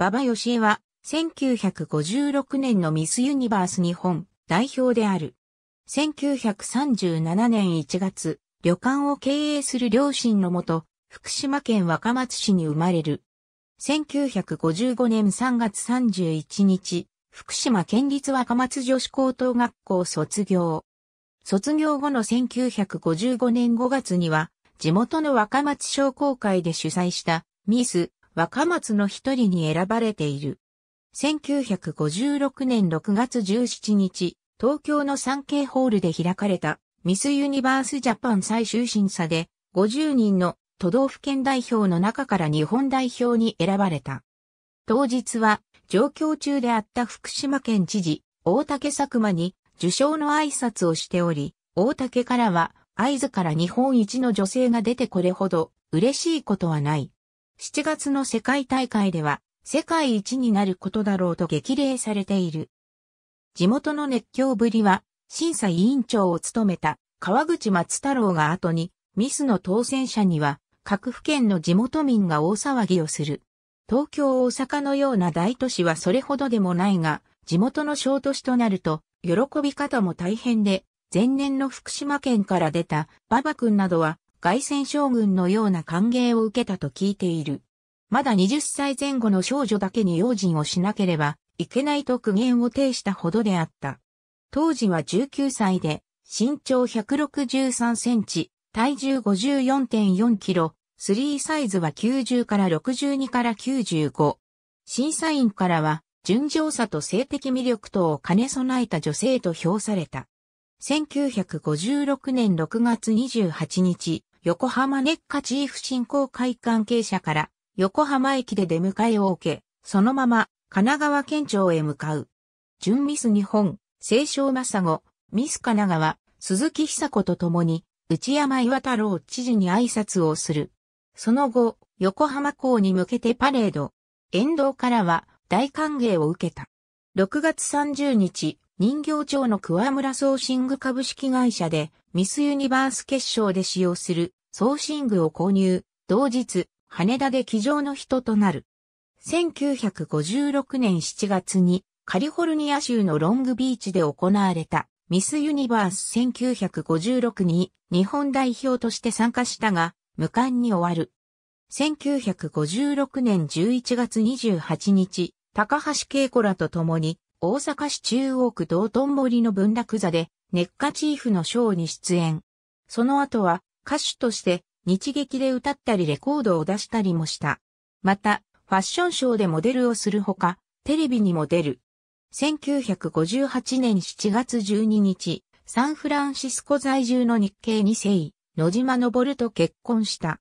馬場義恵は、1956年のミスユニバース日本代表である。1937年1月、旅館を経営する両親のもと、福島県若松市に生まれる。1955年3月31日、福島県立若松女子高等学校卒業。卒業後の1955年5月には、地元の若松商工会で主催したミス若松の一人に選ばれている。1956年6月17日、東京の産経ホールで開かれたミスユニバースジャパン最終審査で50人の都道府県代表の中から日本代表に選ばれた。当日は上京中であった福島県知事、大竹佐久間に受賞の挨拶をしており、大竹からは、合図から日本一の女性が出てこれほど嬉しいことはない。7月の世界大会では世界一になることだろうと激励されている。地元の熱狂ぶりは審査委員長を務めた川口松太郎が後にミスの当選者には各府県の地元民が大騒ぎをする。東京大阪のような大都市はそれほどでもないが、地元の小都市となると、喜び方も大変で、前年の福島県から出た馬場くんなどは、外戦将軍のような歓迎を受けたと聞いている。まだ20歳前後の少女だけに用心をしなければいけないと苦言を呈したほどであった。当時は19歳で、身長163センチ、体重54.4キロ、スリーサイズは90から62から95。審査員からは、純情さと性的魅力等を兼ね備えた女性と評された。1956年6月28日、横浜ネッカチーフ振興会関係者から、横浜駅で出迎えを受け、そのまま、神奈川県庁へ向かう。準ミス日本、清少正吾、ミス神奈川、鈴木久子と共に、内山岩太郎知事に挨拶をする。その後、横浜港に向けてパレード。沿道からは大歓迎を受けた。6月30日、人形町の桑村ソーシング株式会社でミスユニバース決勝で使用する送信具を購入、同日、羽田で机上の人となる。1956年7月にカリフォルニア州のロングビーチで行われたミスユニバース1956に日本代表として参加したが、無冠に終わる。1956年11月28日、高橋恵子らと共に大阪市中央区道頓堀の文楽座でネッカチーフのショーに出演。その後は歌手として日劇で歌ったりレコードを出したりもした。また、ファッションショーでモデルをするほか、テレビにも出る。1958年7月12日、サンフランシスコ在住の日系二世、野島昇と結婚した。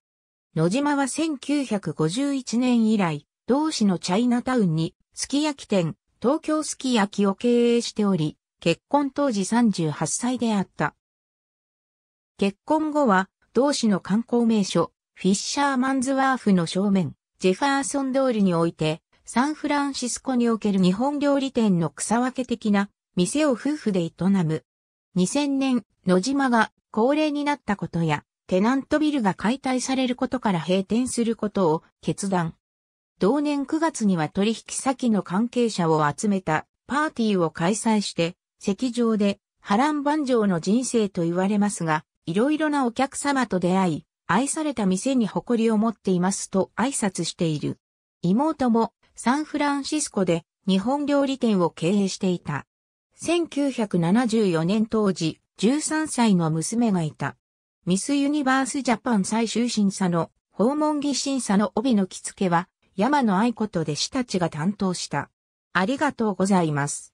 野島は1951年以来、同市のチャイナタウンに、すき焼き店、東京すき焼きを経営しており、結婚当時38歳であった。結婚後は、同市の観光名所、フィッシャーマンズワーフの正面、ジェファーソン通りにおいて、サンフランシスコにおける日本料理店の草分け的な店を夫婦で営む。2000年、野島が高齢になったことや、テナントビルが解体されることから閉店することを決断。同年9月には取引先の関係者を集めたパーティーを開催して、石上で波乱万丈の人生と言われますが、いろいろなお客様と出会い、愛された店に誇りを持っていますと挨拶している。妹もサンフランシスコで日本料理店を経営していた。1974年当時、13歳の娘がいた。ミスユニバースジャパン最終審査の訪問儀審査の帯の着付けは山野愛子と弟子たちが担当した。ありがとうございます。